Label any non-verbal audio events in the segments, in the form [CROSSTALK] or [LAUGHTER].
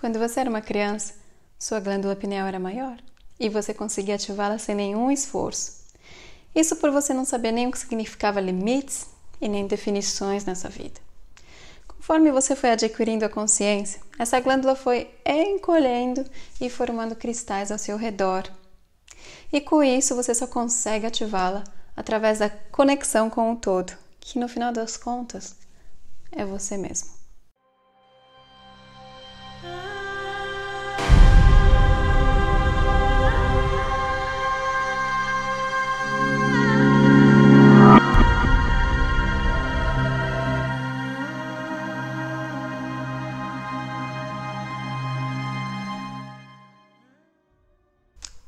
Quando você era uma criança, sua glândula pineal era maior e você conseguia ativá-la sem nenhum esforço. Isso por você não saber nem o que significava limites e nem definições nessa vida. Conforme você foi adquirindo a consciência, essa glândula foi encolhendo e formando cristais ao seu redor. E com isso você só consegue ativá-la através da conexão com o todo, que no final das contas é você mesmo.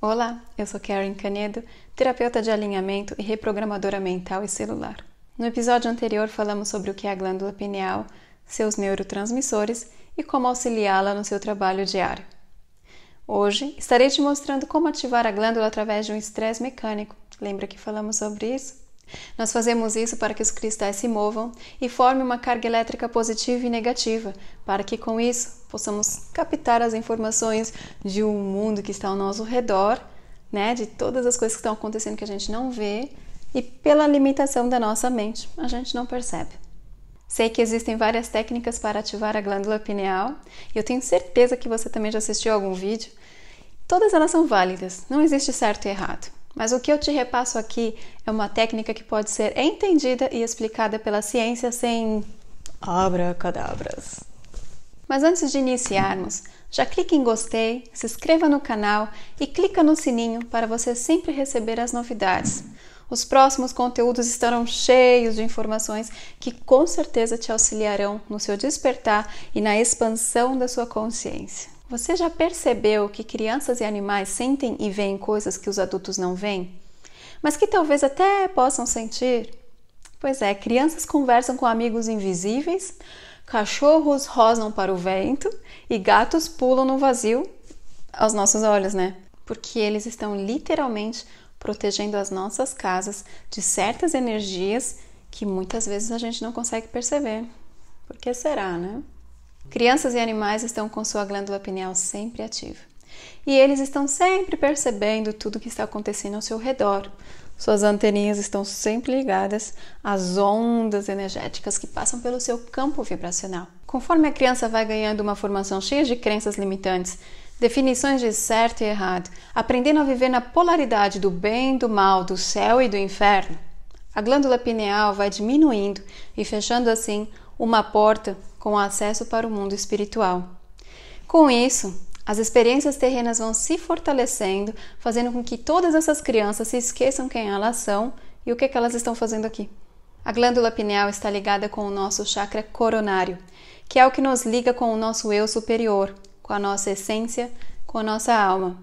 Olá, eu sou Karen Canedo, terapeuta de alinhamento e reprogramadora mental e celular. No episódio anterior falamos sobre o que é a glândula pineal, seus neurotransmissores e como auxiliá-la no seu trabalho diário. Hoje estarei te mostrando como ativar a glândula através de um estresse mecânico. Lembra que falamos sobre isso? Nós fazemos isso para que os cristais se movam e forme uma carga elétrica positiva e negativa, para que com isso possamos captar as informações de um mundo que está ao nosso redor, né, de todas as coisas que estão acontecendo que a gente não vê e pela limitação da nossa mente, a gente não percebe. Sei que existem várias técnicas para ativar a glândula pineal e eu tenho certeza que você também já assistiu algum vídeo. Todas elas são válidas, não existe certo e errado. Mas o que eu te repasso aqui é uma técnica que pode ser entendida e explicada pela ciência sem abracadabras. Mas antes de iniciarmos, já clique em gostei, se inscreva no canal e clica no sininho para você sempre receber as novidades. Os próximos conteúdos estarão cheios de informações que com certeza te auxiliarão no seu despertar e na expansão da sua consciência. Você já percebeu que crianças e animais sentem e veem coisas que os adultos não veem? Mas que talvez até possam sentir? Pois é, crianças conversam com amigos invisíveis, cachorros rosnam para o vento e gatos pulam no vazio aos nossos olhos, né? Porque eles estão literalmente protegendo as nossas casas de certas energias que muitas vezes a gente não consegue perceber. Por que será, né? Crianças e animais estão com sua glândula pineal sempre ativa. E eles estão sempre percebendo tudo que está acontecendo ao seu redor, suas anteninhas estão sempre ligadas às ondas energéticas que passam pelo seu campo vibracional. Conforme a criança vai ganhando uma formação cheia de crenças limitantes, definições de certo e errado, aprendendo a viver na polaridade do bem e do mal, do céu e do inferno, a glândula pineal vai diminuindo e fechando assim uma porta com acesso para o mundo espiritual. Com isso, as experiências terrenas vão se fortalecendo, fazendo com que todas essas crianças se esqueçam quem elas são e o que, é que elas estão fazendo aqui. A glândula pineal está ligada com o nosso chakra coronário, que é o que nos liga com o nosso eu superior, com a nossa essência, com a nossa alma.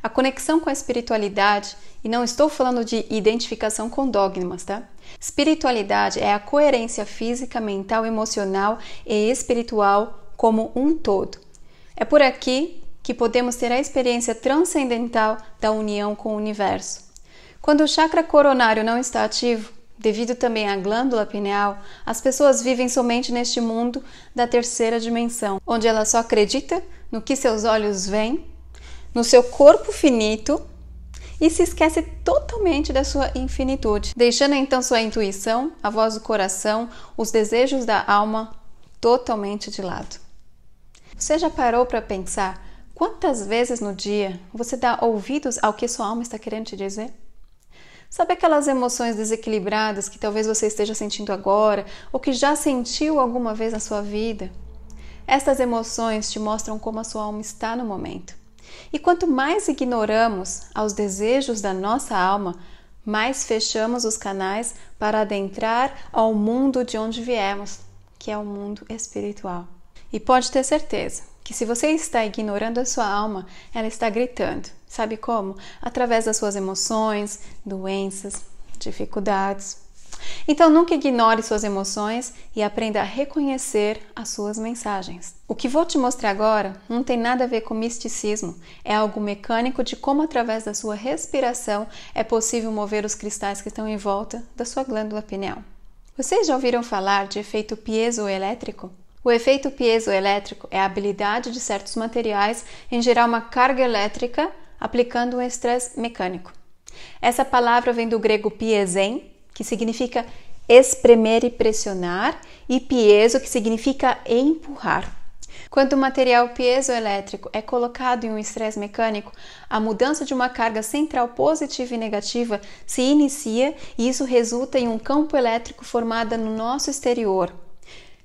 A conexão com a espiritualidade, e não estou falando de identificação com dogmas, tá? Espiritualidade é a coerência física, mental, emocional e espiritual como um todo é por aqui que podemos ter a experiência transcendental da união com o universo. Quando o chakra coronário não está ativo, devido também à glândula pineal, as pessoas vivem somente neste mundo da terceira dimensão, onde ela só acredita no que seus olhos veem, no seu corpo finito e se esquece totalmente da sua infinitude, deixando então sua intuição, a voz do coração, os desejos da alma totalmente de lado. Você já parou para pensar quantas vezes no dia você dá ouvidos ao que sua alma está querendo te dizer? Sabe aquelas emoções desequilibradas que talvez você esteja sentindo agora ou que já sentiu alguma vez na sua vida? Estas emoções te mostram como a sua alma está no momento. E quanto mais ignoramos aos desejos da nossa alma, mais fechamos os canais para adentrar ao mundo de onde viemos, que é o mundo espiritual. E pode ter certeza que se você está ignorando a sua alma, ela está gritando. Sabe como? Através das suas emoções, doenças, dificuldades. Então nunca ignore suas emoções e aprenda a reconhecer as suas mensagens. O que vou te mostrar agora não tem nada a ver com misticismo, é algo mecânico de como através da sua respiração é possível mover os cristais que estão em volta da sua glândula pineal. Vocês já ouviram falar de efeito piezoelétrico? O efeito piezoelétrico é a habilidade de certos materiais em gerar uma carga elétrica aplicando um estresse mecânico. Essa palavra vem do grego piezen, que significa espremer e pressionar, e piezo, que significa empurrar. Quando o material piezoelétrico é colocado em um estresse mecânico, a mudança de uma carga central positiva e negativa se inicia e isso resulta em um campo elétrico formado no nosso exterior,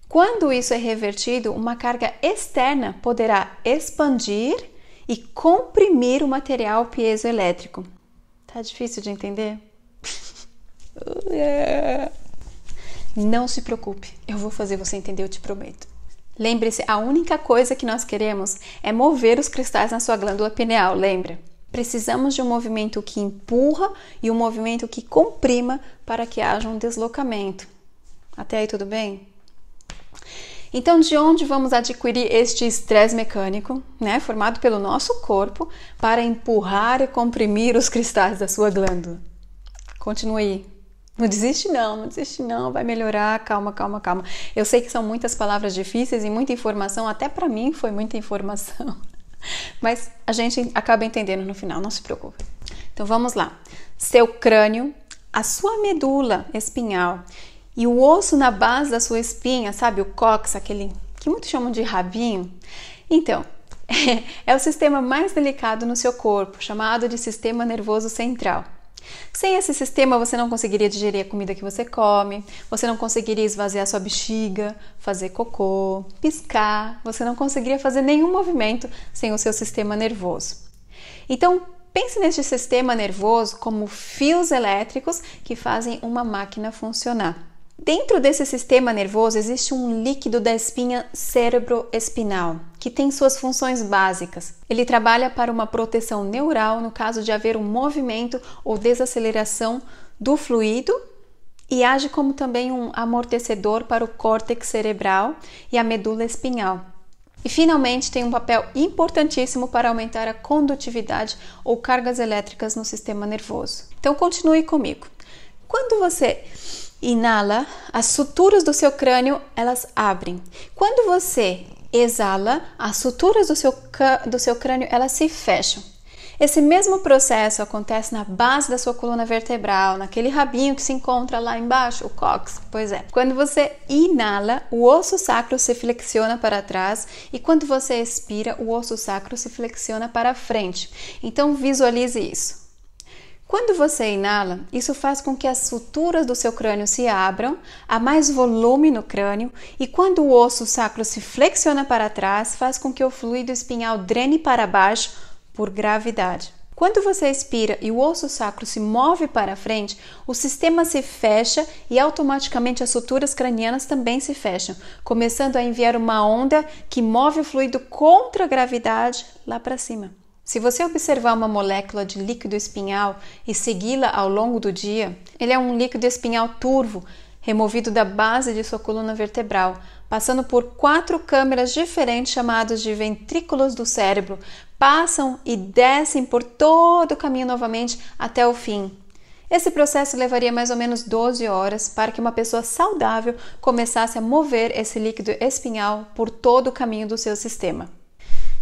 quando isso é revertido, uma carga externa poderá expandir e comprimir o material piezoelétrico. Tá difícil de entender? [LAUGHS] Não se preocupe, eu vou fazer você entender, eu te prometo. Lembre-se, a única coisa que nós queremos é mover os cristais na sua glândula pineal, lembra? Precisamos de um movimento que empurra e um movimento que comprima para que haja um deslocamento. Até aí tudo bem? Então, de onde vamos adquirir este estresse mecânico, né, formado pelo nosso corpo, para empurrar e comprimir os cristais da sua glândula? Continue aí. Não desiste não, não desiste não, vai melhorar, calma, calma, calma. Eu sei que são muitas palavras difíceis e muita informação, até para mim foi muita informação. [LAUGHS] Mas a gente acaba entendendo no final, não se preocupe. Então vamos lá. Seu crânio, a sua medula espinhal e o osso na base da sua espinha, sabe, o cox, aquele que muitos chamam de rabinho. Então, [LAUGHS] é o sistema mais delicado no seu corpo, chamado de sistema nervoso central. Sem esse sistema, você não conseguiria digerir a comida que você come, você não conseguiria esvaziar sua bexiga, fazer cocô, piscar, você não conseguiria fazer nenhum movimento sem o seu sistema nervoso. Então, pense neste sistema nervoso como fios elétricos que fazem uma máquina funcionar. Dentro desse sistema nervoso existe um líquido da espinha cerebroespinal, que tem suas funções básicas. Ele trabalha para uma proteção neural no caso de haver um movimento ou desaceleração do fluido e age como também um amortecedor para o córtex cerebral e a medula espinhal. E finalmente tem um papel importantíssimo para aumentar a condutividade ou cargas elétricas no sistema nervoso. Então continue comigo. Quando você inala, as suturas do seu crânio elas abrem. Quando você exala, as suturas do seu, do seu crânio elas se fecham. Esse mesmo processo acontece na base da sua coluna vertebral, naquele rabinho que se encontra lá embaixo, o cox. Pois é. Quando você inala, o osso sacro se flexiona para trás e quando você expira, o osso sacro se flexiona para frente. Então visualize isso. Quando você inala, isso faz com que as suturas do seu crânio se abram, há mais volume no crânio, e quando o osso sacro se flexiona para trás, faz com que o fluido espinhal drene para baixo por gravidade. Quando você expira e o osso sacro se move para frente, o sistema se fecha e automaticamente as suturas cranianas também se fecham, começando a enviar uma onda que move o fluido contra a gravidade lá para cima. Se você observar uma molécula de líquido espinhal e segui-la ao longo do dia, ele é um líquido espinhal turvo, removido da base de sua coluna vertebral, passando por quatro câmeras diferentes chamadas de ventrículos do cérebro, passam e descem por todo o caminho novamente até o fim. Esse processo levaria mais ou menos 12 horas para que uma pessoa saudável começasse a mover esse líquido espinhal por todo o caminho do seu sistema.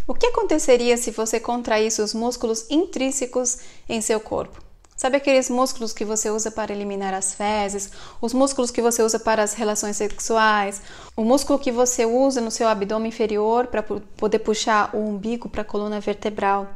O que aconteceria se você contraísse os músculos intrínsecos em seu corpo? Sabe aqueles músculos que você usa para eliminar as fezes, os músculos que você usa para as relações sexuais, o músculo que você usa no seu abdômen inferior para poder puxar o umbigo para a coluna vertebral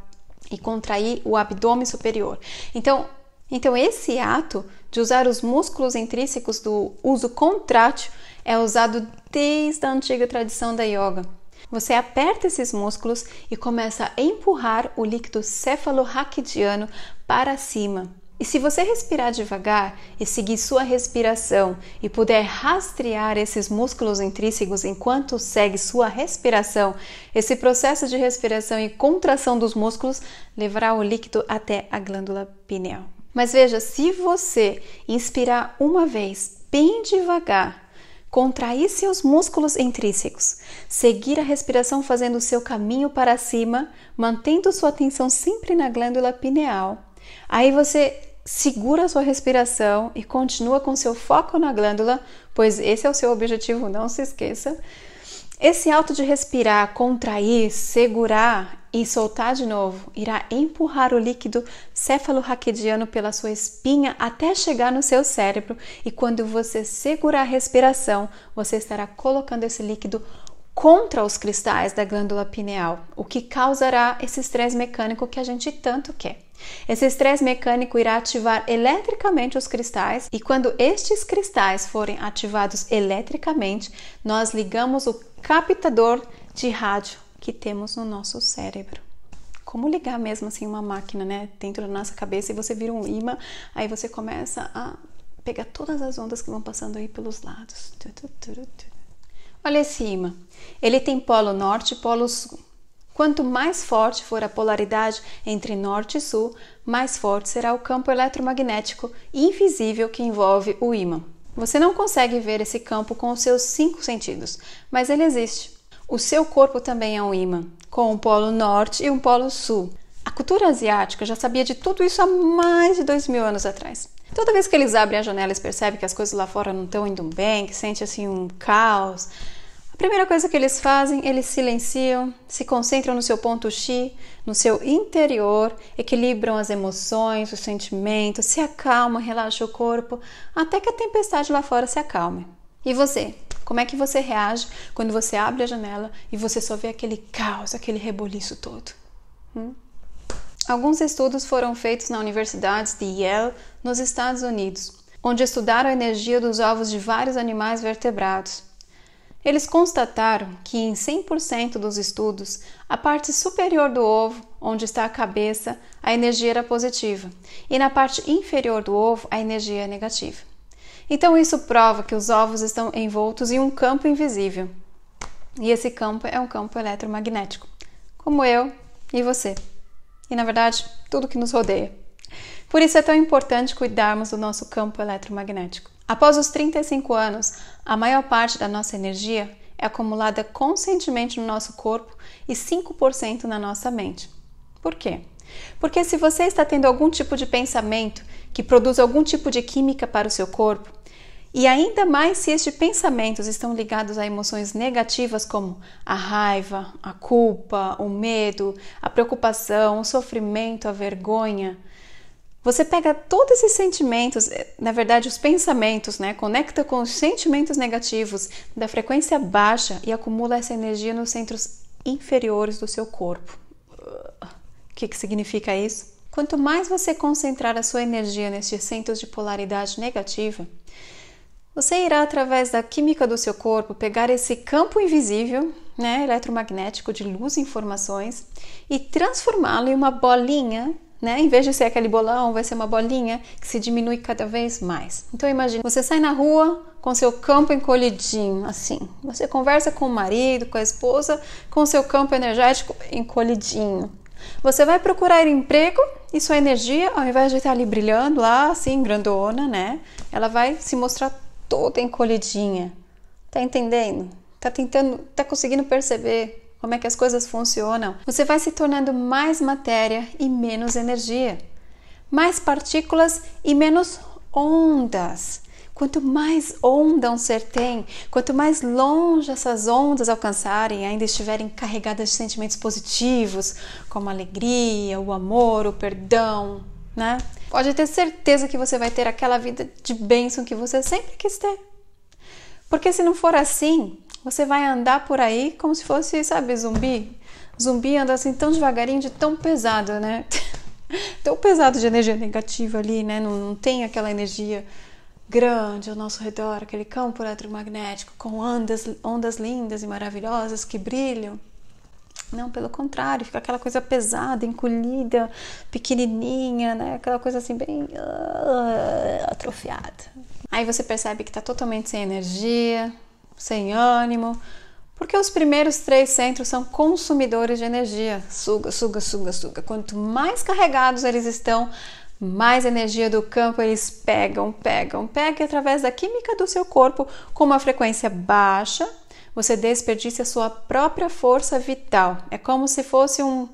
e contrair o abdômen superior. Então, então esse ato de usar os músculos intrínsecos do uso contrátil é usado desde a antiga tradição da yoga. Você aperta esses músculos e começa a empurrar o líquido cefalorraquidiano para cima. E se você respirar devagar e seguir sua respiração e puder rastrear esses músculos intrínsecos enquanto segue sua respiração, esse processo de respiração e contração dos músculos levará o líquido até a glândula pineal. Mas veja, se você inspirar uma vez bem devagar contrair seus músculos intrínsecos, seguir a respiração fazendo o seu caminho para cima, mantendo sua atenção sempre na glândula pineal. Aí você segura sua respiração e continua com seu foco na glândula, pois esse é o seu objetivo, não se esqueça. Esse alto de respirar, contrair, segurar e soltar de novo, irá empurrar o líquido cefalorraquidiano pela sua espinha até chegar no seu cérebro e quando você segurar a respiração, você estará colocando esse líquido contra os cristais da glândula pineal, o que causará esse estresse mecânico que a gente tanto quer. Esse estresse mecânico irá ativar eletricamente os cristais, e quando estes cristais forem ativados eletricamente, nós ligamos o captador de rádio que temos no nosso cérebro. Como ligar mesmo assim uma máquina, né, dentro da nossa cabeça e você vira um imã, aí você começa a pegar todas as ondas que vão passando aí pelos lados. Olha esse imã. Ele tem polo norte e polo sul. Quanto mais forte for a polaridade entre norte e sul, mais forte será o campo eletromagnético invisível que envolve o ímã. Você não consegue ver esse campo com os seus cinco sentidos, mas ele existe. O seu corpo também é um imã, com um polo norte e um polo sul. A cultura asiática já sabia de tudo isso há mais de dois mil anos atrás. Toda vez que eles abrem a janela e percebem que as coisas lá fora não estão indo bem, que sente assim um caos, a primeira coisa que eles fazem, eles silenciam, se concentram no seu ponto chi, no seu interior, equilibram as emoções, os sentimentos, se acalmam, relaxa o corpo, até que a tempestade lá fora se acalme. E você, como é que você reage quando você abre a janela e você só vê aquele caos, aquele reboliço todo? Hum? Alguns estudos foram feitos na Universidade de Yale, nos Estados Unidos, onde estudaram a energia dos ovos de vários animais vertebrados. Eles constataram que em 100% dos estudos, a parte superior do ovo, onde está a cabeça, a energia era positiva, e na parte inferior do ovo, a energia é negativa. Então isso prova que os ovos estão envoltos em um campo invisível. E esse campo é um campo eletromagnético, como eu e você. E na verdade, tudo que nos rodeia. Por isso é tão importante cuidarmos do nosso campo eletromagnético. Após os 35 anos, a maior parte da nossa energia é acumulada conscientemente no nosso corpo e 5% na nossa mente. Por quê? Porque se você está tendo algum tipo de pensamento que produz algum tipo de química para o seu corpo, e ainda mais se estes pensamentos estão ligados a emoções negativas como a raiva, a culpa, o medo, a preocupação, o sofrimento, a vergonha. Você pega todos esses sentimentos, eh, na verdade os pensamentos, né, conecta com os sentimentos negativos da frequência baixa e acumula essa energia nos centros inferiores do seu corpo. O que, que significa isso? Quanto mais você concentrar a sua energia nestes centros de polaridade negativa, você irá, através da química do seu corpo, pegar esse campo invisível, né, eletromagnético de luz e informações, e transformá-lo em uma bolinha né? Em vez de ser aquele bolão, vai ser uma bolinha que se diminui cada vez mais. Então imagine, você sai na rua com seu campo encolhidinho, assim. Você conversa com o marido, com a esposa, com seu campo energético encolhidinho. Você vai procurar emprego e sua energia, ao invés de estar ali brilhando lá, assim, grandona, né? Ela vai se mostrar toda encolhidinha. Tá entendendo? Tá tentando, tá conseguindo perceber como é que as coisas funcionam? Você vai se tornando mais matéria e menos energia, mais partículas e menos ondas. Quanto mais onda um ser tem, quanto mais longe essas ondas alcançarem, ainda estiverem carregadas de sentimentos positivos, como alegria, o amor, o perdão, né? Pode ter certeza que você vai ter aquela vida de bênção que você sempre quis ter. Porque se não for assim, você vai andar por aí como se fosse, sabe, zumbi. Zumbi anda assim tão devagarinho, de tão pesado, né? [LAUGHS] tão pesado de energia negativa ali, né? Não, não tem aquela energia grande ao nosso redor, aquele campo eletromagnético com ondas, ondas lindas e maravilhosas que brilham. Não, pelo contrário, fica aquela coisa pesada, encolhida, pequenininha, né? Aquela coisa assim bem uh, atrofiada. Aí você percebe que está totalmente sem energia, sem ânimo, porque os primeiros três centros são consumidores de energia. Suga, suga, suga, suga. Quanto mais carregados eles estão, mais energia do campo eles pegam, pegam, pegam, e através da química do seu corpo, com uma frequência baixa, você desperdice a sua própria força vital. É como se fosse um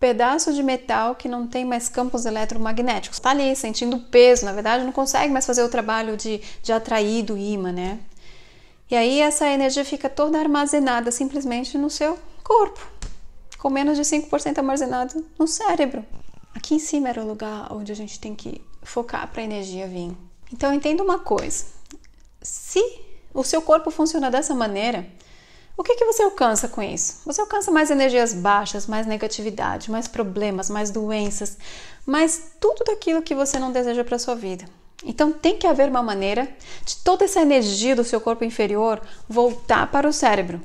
pedaço de metal que não tem mais campos eletromagnéticos. Está ali sentindo peso, na verdade não consegue mais fazer o trabalho de, de atrair do ímã, né? E aí essa energia fica toda armazenada simplesmente no seu corpo, com menos de 5% armazenado no cérebro. Aqui em cima era o lugar onde a gente tem que focar para a energia vir. Então entenda uma coisa: se o seu corpo funciona dessa maneira, o que, que você alcança com isso? Você alcança mais energias baixas, mais negatividade, mais problemas, mais doenças, mais tudo daquilo que você não deseja para sua vida. Então tem que haver uma maneira de toda essa energia do seu corpo inferior voltar para o cérebro.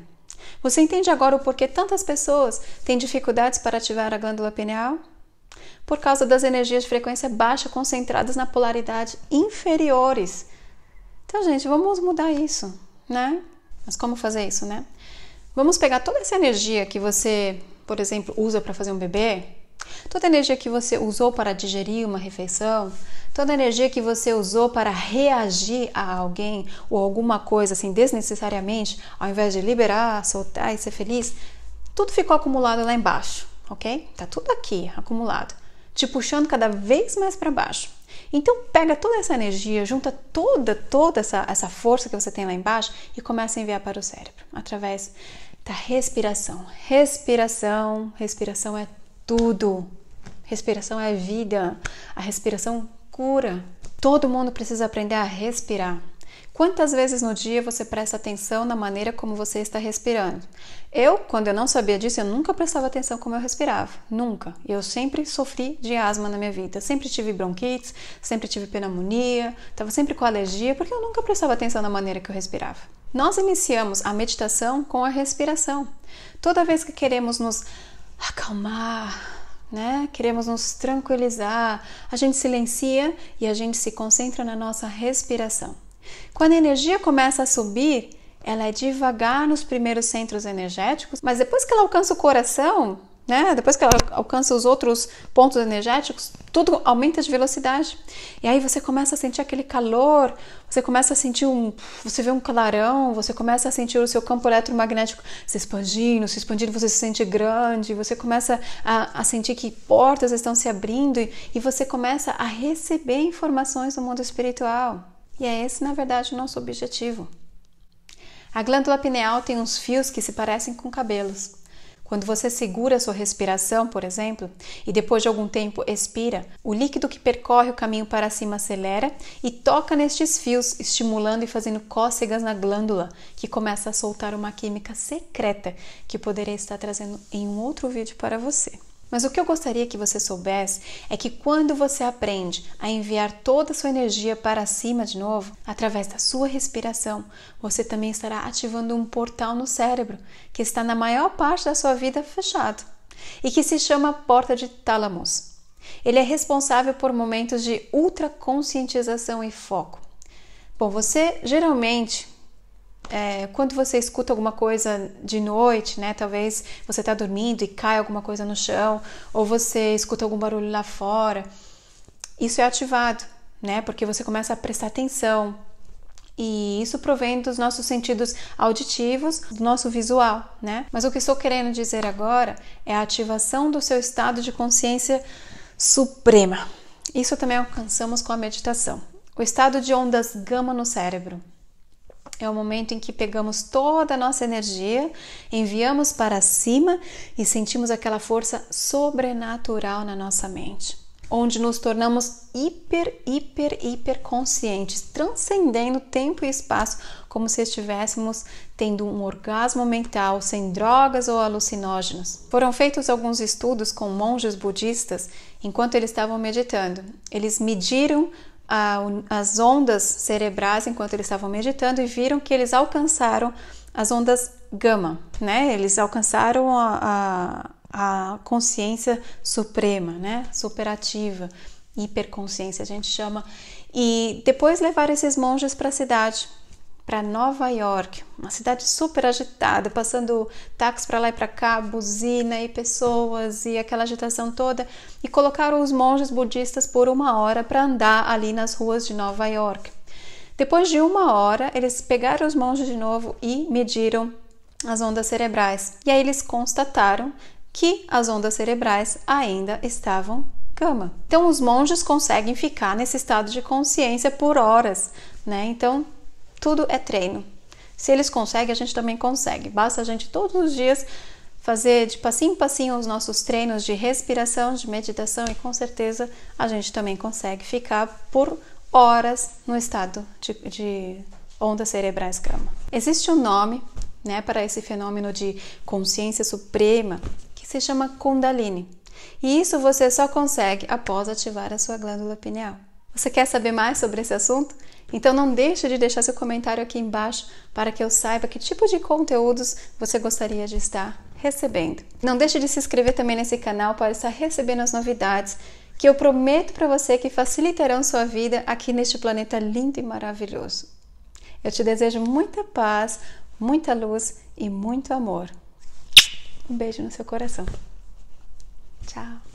Você entende agora o porquê tantas pessoas têm dificuldades para ativar a glândula pineal? Por causa das energias de frequência baixa concentradas na polaridade inferiores então, gente, vamos mudar isso, né? Mas como fazer isso, né? Vamos pegar toda essa energia que você, por exemplo, usa para fazer um bebê, toda a energia que você usou para digerir uma refeição, toda a energia que você usou para reagir a alguém ou alguma coisa assim desnecessariamente, ao invés de liberar, soltar e ser feliz, tudo ficou acumulado lá embaixo, ok? Tá tudo aqui acumulado te puxando cada vez mais para baixo. Então pega toda essa energia, junta toda toda essa, essa força que você tem lá embaixo e começa a enviar para o cérebro através da respiração. Respiração, respiração é tudo. Respiração é vida. A respiração cura. Todo mundo precisa aprender a respirar. Quantas vezes no dia você presta atenção na maneira como você está respirando? Eu, quando eu não sabia disso, eu nunca prestava atenção como eu respirava, nunca. eu sempre sofri de asma na minha vida, sempre tive bronquites, sempre tive pneumonia, estava sempre com alergia, porque eu nunca prestava atenção na maneira que eu respirava. Nós iniciamos a meditação com a respiração. Toda vez que queremos nos acalmar, né? Queremos nos tranquilizar, a gente silencia e a gente se concentra na nossa respiração. Quando a energia começa a subir, ela é devagar nos primeiros centros energéticos, mas depois que ela alcança o coração, né? Depois que ela alcança os outros pontos energéticos, tudo aumenta de velocidade. E aí você começa a sentir aquele calor, você começa a sentir um. Você vê um clarão, você começa a sentir o seu campo eletromagnético se expandindo, se expandindo, você se sente grande, você começa a, a sentir que portas estão se abrindo e, e você começa a receber informações do mundo espiritual. E é esse, na verdade, o nosso objetivo. A glândula pineal tem uns fios que se parecem com cabelos. Quando você segura sua respiração, por exemplo, e depois de algum tempo expira, o líquido que percorre o caminho para cima acelera e toca nestes fios, estimulando e fazendo cócegas na glândula, que começa a soltar uma química secreta que poderia estar trazendo em um outro vídeo para você. Mas o que eu gostaria que você soubesse é que quando você aprende a enviar toda a sua energia para cima de novo, através da sua respiração, você também estará ativando um portal no cérebro que está na maior parte da sua vida fechado e que se chama porta de tálamos. Ele é responsável por momentos de ultraconscientização e foco. Bom, você geralmente é, quando você escuta alguma coisa de noite, né? Talvez você está dormindo e cai alguma coisa no chão, ou você escuta algum barulho lá fora. Isso é ativado, né? Porque você começa a prestar atenção. E isso provém dos nossos sentidos auditivos, do nosso visual, né? Mas o que estou querendo dizer agora é a ativação do seu estado de consciência suprema. Isso também alcançamos com a meditação. O estado de ondas gama no cérebro, é o momento em que pegamos toda a nossa energia, enviamos para cima e sentimos aquela força sobrenatural na nossa mente, onde nos tornamos hiper, hiper, hiper conscientes, transcendendo tempo e espaço, como se estivéssemos tendo um orgasmo mental sem drogas ou alucinógenos. Foram feitos alguns estudos com monges budistas enquanto eles estavam meditando. Eles mediram a, as ondas cerebrais enquanto eles estavam meditando e viram que eles alcançaram as ondas gama, né? Eles alcançaram a, a, a consciência suprema, né? Superativa, hiperconsciência a gente chama. E depois levaram esses monges para a cidade para Nova York, uma cidade super agitada, passando táxi para lá e para cá, buzina e pessoas e aquela agitação toda, e colocaram os monges budistas por uma hora para andar ali nas ruas de Nova York. Depois de uma hora, eles pegaram os monges de novo e mediram as ondas cerebrais. E aí eles constataram que as ondas cerebrais ainda estavam gama. Então os monges conseguem ficar nesse estado de consciência por horas, né? Então tudo é treino. Se eles conseguem, a gente também consegue. Basta a gente todos os dias fazer de passinho em passinho os nossos treinos de respiração, de meditação e com certeza a gente também consegue ficar por horas no estado de, de ondas cerebrais gama. Existe um nome né, para esse fenômeno de consciência suprema que se chama Kundalini. E isso você só consegue após ativar a sua glândula pineal. Você quer saber mais sobre esse assunto? Então não deixe de deixar seu comentário aqui embaixo para que eu saiba que tipo de conteúdos você gostaria de estar recebendo. Não deixe de se inscrever também nesse canal para estar recebendo as novidades que eu prometo para você que facilitarão sua vida aqui neste planeta lindo e maravilhoso. Eu te desejo muita paz, muita luz e muito amor. Um beijo no seu coração. Tchau.